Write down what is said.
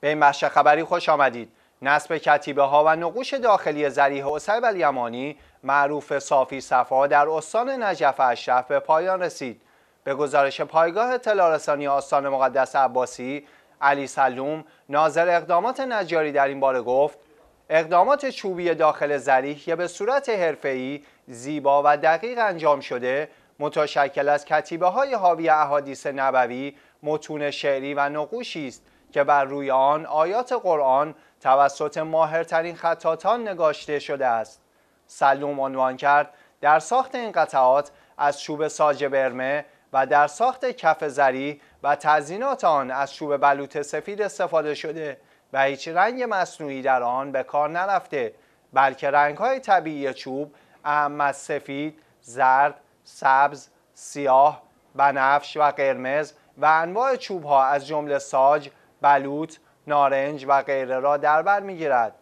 به این بخش خبری خوش آمدید نصب کتیبه ها و نقوش داخلی زریح حسیب الیمانی معروف صافی صفا در استان نجف اشرف به پایان رسید به گزارش پایگاه تلارسانی استان مقدس عباسی علی سلوم ناظر اقدامات نجاری در این باره گفت اقدامات چوبی داخل زریح که به صورت حرفه‌ای زیبا و دقیق انجام شده متشکل از کتیبه های حاوی احادیث نبوی متون شعری و نقوشی است که بر روی آن آیات قرآن توسط ماهرترین خطاتان نگاشته شده است سلوم عنوان کرد در ساخت این قطعات از چوب ساج برمه و در ساخت کف زری و تزینات آن از چوب بلوط سفید استفاده شده و هیچ رنگ مصنوعی در آن به کار نرفته بلکه های طبیعی چوب اهم از سفید، زرد، سبز، سیاه، بنفش و قرمز و انواع چوبها از جمله ساج، بلوط، نارنج و غیره را در بر میگیرد